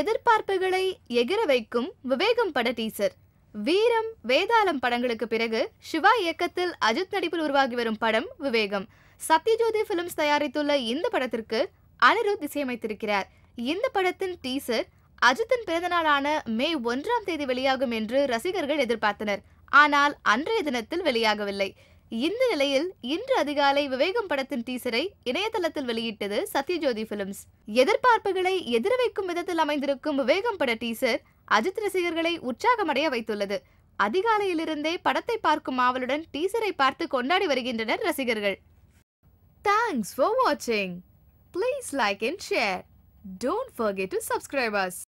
எதிர்பார்ப்புகளை எகிர வைக்கும் விவேகம் பட டீசர் வீரம் வேதாளம் படங்களுக்கு பிறகு சிவா இயக்கத்தில் அஜித் நடிப்பில் உருவாகி வரும் படம் விவேகம் சத்யஜோதி பிலிம்ஸ் தயாரித்துள்ள இந்த படத்திற்கு அனிருத் இசையமைத்திருக்கிறார் இந்த படத்தின் டீசர் அஜித்தின் பிறந்தநாளான மே ஒன்றாம் தேதி வெளியாகும் என்று ரசிகர்கள் எதிர்பார்த்தனர் ஆனால் அன்றைய தினத்தில் வெளியாகவில்லை இந்த நிலையில் இன்று அதிகாலை விவேகம் படத்தின் டீசரை இணையதளத்தில் வெளியிட்டது சத்யஜோதி பிலிம்ஸ் எதிர்பார்ப்புகளை எதிரவைக்கும் விதத்தில் அமைந்திருக்கும் விவேகம் பட டீசர் அஜித் ரசிகர்களை உற்சாகமடைய வைத்துள்ளது அதிகாலையிலிருந்தே படத்தை பார்க்கும் ஆவலுடன் டீசரை பார்த்து கொண்டாடி வருகின்றனர் ரசிகர்கள் தேங்க்ஸ் ஃபார் வாட்சிங் please like and share don't forget to subscribers